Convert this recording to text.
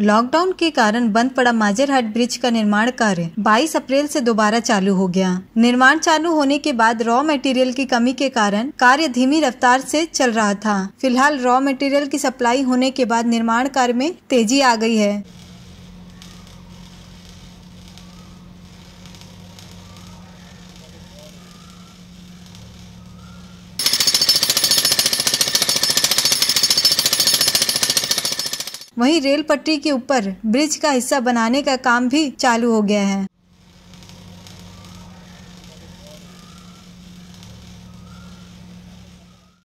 lockdown के कारण बंद पड़ा माजरहाट ब्रिज का निर्माण कार्य 22 अप्रैल से दोबारा चालू हो गया निर्माण चालू होने के बाद रॉ मटेरियल की कमी के कारण कार्य धीमी रफ्तार से चल रहा था फिलहाल रॉ मटेरियल की सप्लाई होने के बाद निर्माण कार्य में तेजी आ गई है वहीं रेल पटरी के ऊपर ब्रिज का हिस्सा बनाने का काम भी चालू हो गया है